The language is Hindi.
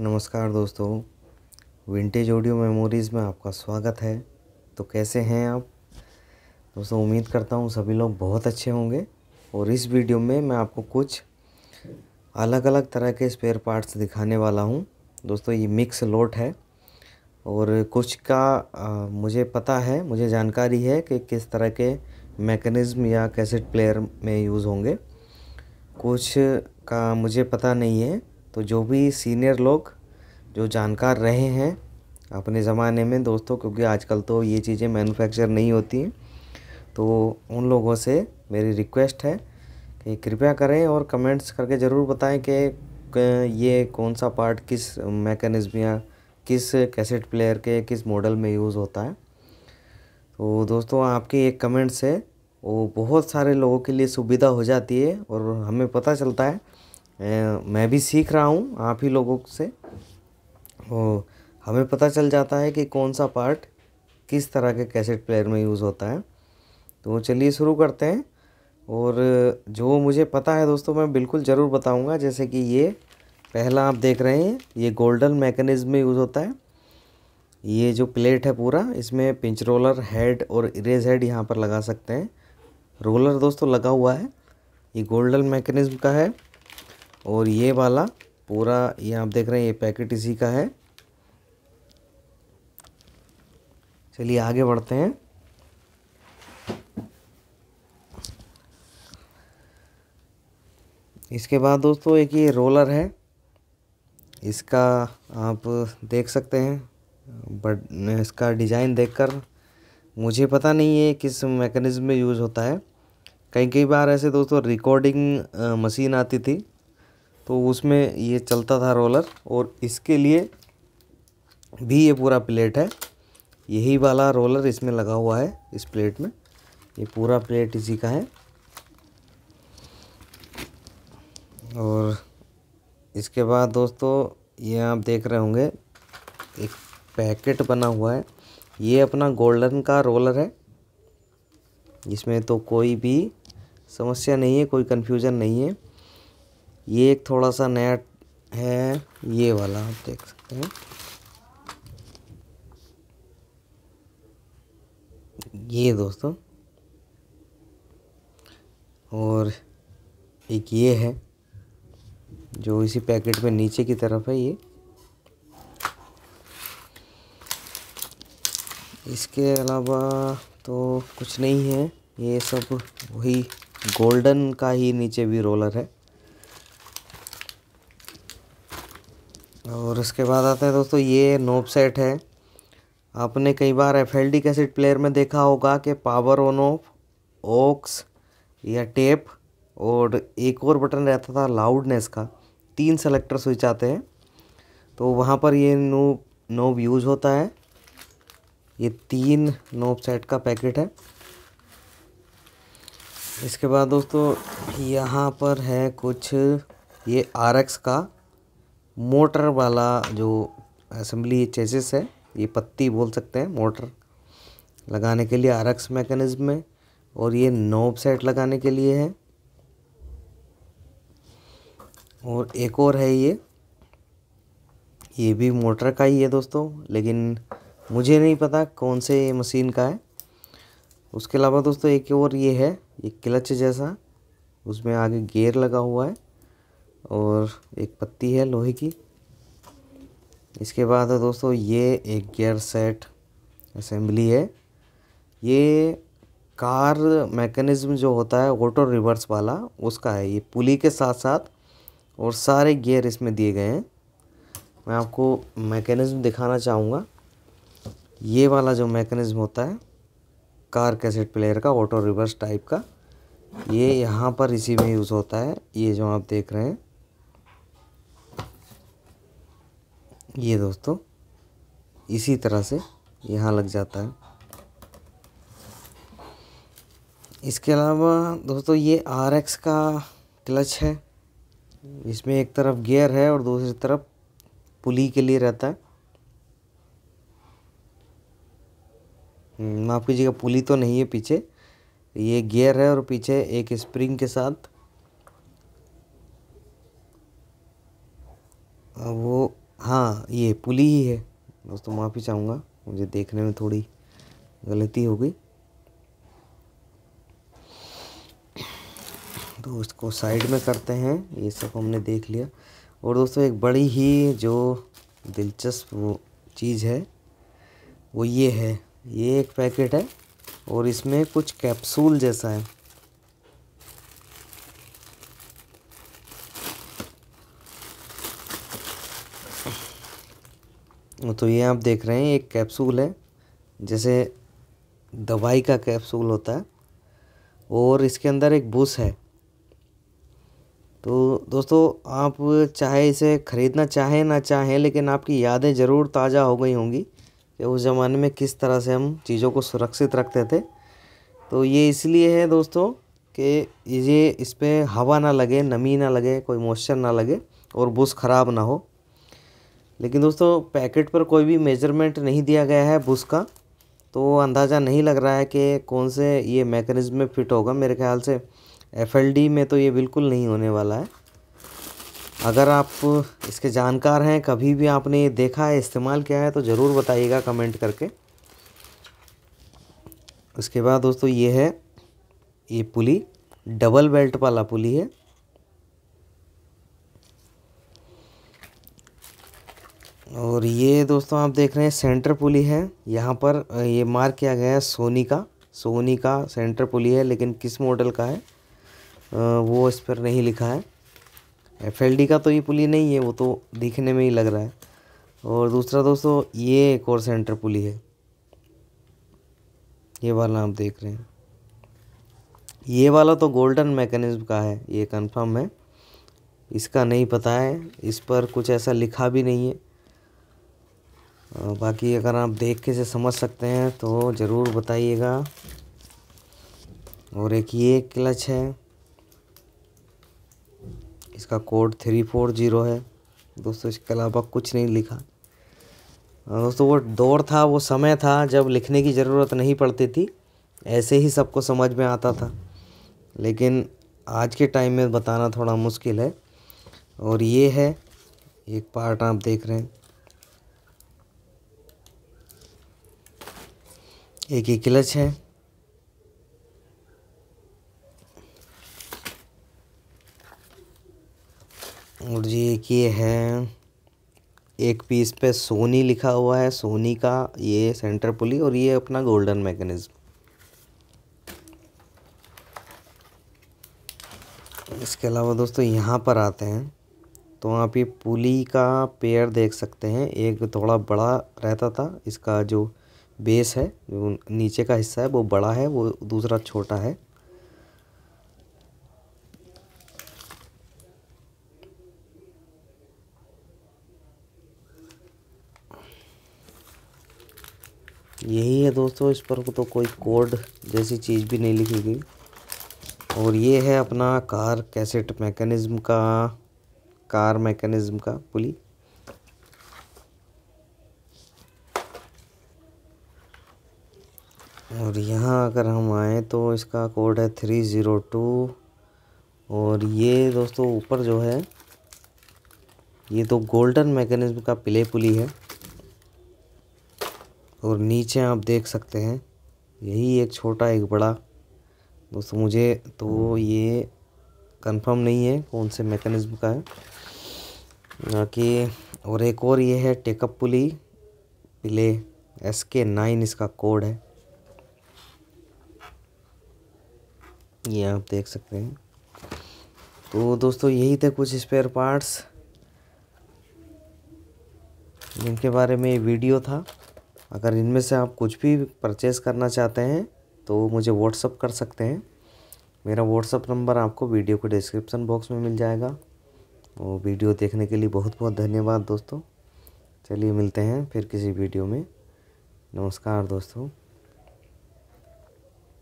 नमस्कार दोस्तों विंटेज ऑडियो मेमोरीज़ में आपका स्वागत है तो कैसे हैं आप दोस्तों उम्मीद करता हूँ सभी लोग बहुत अच्छे होंगे और इस वीडियो में मैं आपको कुछ अलग अलग तरह के स्पेयर पार्ट्स दिखाने वाला हूँ दोस्तों ये मिक्स लोट है और कुछ का आ, मुझे पता है मुझे जानकारी है कि किस तरह के मैकेनिज़्म या कैसेट प्लेयर में यूज़ होंगे कुछ का मुझे पता नहीं है तो जो भी सीनियर लोग जो जानकार रहे हैं अपने ज़माने में दोस्तों क्योंकि आजकल तो ये चीज़ें मैन्युफैक्चर नहीं होती हैं तो उन लोगों से मेरी रिक्वेस्ट है कि कृपया करें और कमेंट्स करके ज़रूर बताएं कि ये कौन सा पार्ट किस मैकेनिज़्म या किस कैसेट प्लेयर के किस मॉडल में यूज़ होता है तो दोस्तों आपके एक कमेंट से वो बहुत सारे लोगों के लिए सुविधा हो जाती है और हमें पता चलता है मैं भी सीख रहा हूँ आप ही लोगों से और हमें पता चल जाता है कि कौन सा पार्ट किस तरह के कैसेट प्लेयर में यूज़ होता है तो चलिए शुरू करते हैं और जो मुझे पता है दोस्तों मैं बिल्कुल ज़रूर बताऊंगा जैसे कि ये पहला आप देख रहे हैं ये गोल्डन मैकेनिज़्म में यूज़ होता है ये जो प्लेट है पूरा इसमें पिंच रोलर हेड और इरेज हेड यहाँ पर लगा सकते हैं रोलर दोस्तों लगा हुआ है ये गोल्डन मैकेनिज़्म का है और ये वाला पूरा ये आप देख रहे हैं ये पैकेट इसी का है चलिए आगे बढ़ते हैं इसके बाद दोस्तों एक ये रोलर है इसका आप देख सकते हैं बट इसका डिज़ाइन देखकर मुझे पता नहीं है किस मैकेनिज़्म में यूज़ होता है कई कई बार ऐसे दोस्तों रिकॉर्डिंग मशीन आती थी तो उसमें ये चलता था रोलर और इसके लिए भी ये पूरा प्लेट है यही वाला रोलर इसमें लगा हुआ है इस प्लेट में ये पूरा प्लेट इसी का है और इसके बाद दोस्तों ये आप देख रहे होंगे एक पैकेट बना हुआ है ये अपना गोल्डन का रोलर है इसमें तो कोई भी समस्या नहीं है कोई कन्फ्यूज़न नहीं है ये एक थोड़ा सा नेट है ये वाला आप देख सकते हैं ये दोस्तों और एक ये है जो इसी पैकेट में नीचे की तरफ है ये इसके अलावा तो कुछ नहीं है ये सब वही गोल्डन का ही नीचे भी रोलर है और इसके बाद आते हैं दोस्तों ये नोब सेट है आपने कई बार F L D cassette player में देखा होगा कि पावर ऑन ऑफ ऑक्स या टेप और एक और बटन रहता था लाउडनेस का तीन सेलेक्टर स्विच आते हैं तो वहाँ पर ये नोब नोब यूज़ होता है ये तीन नोब सेट का पैकेट है इसके बाद दोस्तों यहाँ पर है कुछ ये आर एक्स का मोटर वाला जो असेंबली चेसिस है ये पत्ती बोल सकते हैं मोटर लगाने के लिए आरक्स मैकेनिज्म में और ये नोब सेट लगाने के लिए है और एक और है ये ये भी मोटर का ही है दोस्तों लेकिन मुझे नहीं पता कौन से ये मशीन का है उसके अलावा दोस्तों एक और ये है ये क्लच जैसा उसमें आगे गेयर लगा हुआ है और एक पत्ती है लोहे की इसके बाद है दोस्तों ये एक गियर सेट असेंबली है ये कार मैकेनिज़्म जो होता है ऑटो रिवर्स वाला उसका है ये पुली के साथ साथ और सारे गियर इसमें दिए गए हैं मैं आपको मैकेनिज़्म दिखाना चाहूँगा ये वाला जो मैकेनिज़्म होता है कार कैसेट प्लेयर का ऑटो रिवर्स टाइप का ये यहाँ पर इसी में यूज़ होता है ये जो आप देख रहे हैं ये दोस्तों इसी तरह से यहाँ लग जाता है इसके अलावा दोस्तों ये आर एक्स का क्लच है इसमें एक तरफ गियर है और दूसरी तरफ पुली के लिए रहता है हम्म, माफ़ कीजिएगा पुली तो नहीं है पीछे ये गियर है और पीछे एक स्प्रिंग के साथ ये पुली ही है दोस्तों माफ़ी चाहूँगा मुझे देखने में थोड़ी गलती हो गई तो उसको साइड में करते हैं ये सब हमने देख लिया और दोस्तों एक बड़ी ही जो दिलचस्प वो चीज़ है वो ये है ये एक पैकेट है और इसमें कुछ कैप्सूल जैसा है तो ये आप देख रहे हैं एक कैप्सूल है जैसे दवाई का कैप्सूल होता है और इसके अंदर एक बुश है तो दोस्तों आप चाहे इसे ख़रीदना चाहें ना चाहें लेकिन आपकी यादें ज़रूर ताज़ा हो गई होंगी कि उस ज़माने में किस तरह से हम चीज़ों को सुरक्षित रखते थे तो ये इसलिए है दोस्तों कि ये इस पर हवा ना लगे नमी ना लगे कोई मॉइस्चर ना लगे और बुश ख़राब ना हो लेकिन दोस्तों पैकेट पर कोई भी मेजरमेंट नहीं दिया गया है बुश का तो अंदाज़ा नहीं लग रहा है कि कौन से ये मैकेनिज़्म में फिट होगा मेरे ख्याल से एफ में तो ये बिल्कुल नहीं होने वाला है अगर आप इसके जानकार हैं कभी भी आपने ये देखा है इस्तेमाल किया है तो ज़रूर बताइएगा कमेंट करके उसके बाद दोस्तों ये है ये पुली डबल बेल्ट वाला पुली है और ये दोस्तों आप देख रहे हैं सेंटर पुली है यहाँ पर ये मार्क किया गया है सोनी का सोनी का सेंटर पुली है लेकिन किस मॉडल का है वो इस पर नहीं लिखा है एफ का तो ये पुली नहीं है वो तो दिखने में ही लग रहा है और दूसरा दोस्तों ये एक और सेंटर पुली है ये वाला आप देख रहे हैं ये वाला तो गोल्डन मैकेनिज्म का है ये कंफर्म है इसका नहीं पता है इस पर कुछ ऐसा लिखा भी नहीं है बाकी अगर आप देख के से समझ सकते हैं तो ज़रूर बताइएगा और एक ये क्लच है इसका कोड थ्री फोर ज़ीरो है दोस्तों इसके अलावा कुछ नहीं लिखा दोस्तों वो दौर था वो समय था जब लिखने की ज़रूरत नहीं पड़ती थी ऐसे ही सबको समझ में आता था लेकिन आज के टाइम में बताना थोड़ा मुश्किल है और ये है एक पार्ट आप देख रहे हैं एक ही क्लच है और जी एक ये है एक पीस पे सोनी लिखा हुआ है सोनी का ये सेंटर पुली और ये अपना गोल्डन मैकेनिज्म इसके अलावा दोस्तों यहाँ पर आते हैं तो आप ये पुली का पेयर देख सकते हैं एक थोड़ा बड़ा रहता था इसका जो बेस है जो नीचे का हिस्सा है वो बड़ा है वो दूसरा छोटा है यही है दोस्तों इस पर तो कोई कोड जैसी चीज़ भी नहीं लिखी गई और ये है अपना कार कैसेट मैकेनिज़्म का कार मैकेनिज़्म का पुली और यहाँ अगर हम आए तो इसका कोड है थ्री ज़ीरो टू और ये दोस्तों ऊपर जो है ये तो गोल्डन मैकेनिज्म का प्ले पुली है और नीचे आप देख सकते हैं यही एक छोटा एक बड़ा दोस्तों मुझे तो ये कंफर्म नहीं है कौन से मैकेनिज्म का है बाकी और एक और ये है take up pulley play S K nine इसका कोड है ये आप देख सकते हैं तो दोस्तों यही थे कुछ स्पेयर पार्ट्स जिनके बारे में वीडियो था अगर इनमें से आप कुछ भी परचेस करना चाहते हैं तो मुझे व्हाट्सअप कर सकते हैं मेरा व्हाट्सअप नंबर आपको वीडियो को डिस्क्रिप्शन बॉक्स में मिल जाएगा और वीडियो देखने के लिए बहुत बहुत धन्यवाद दोस्तों चलिए मिलते हैं फिर किसी वीडियो में नमस्कार दोस्तों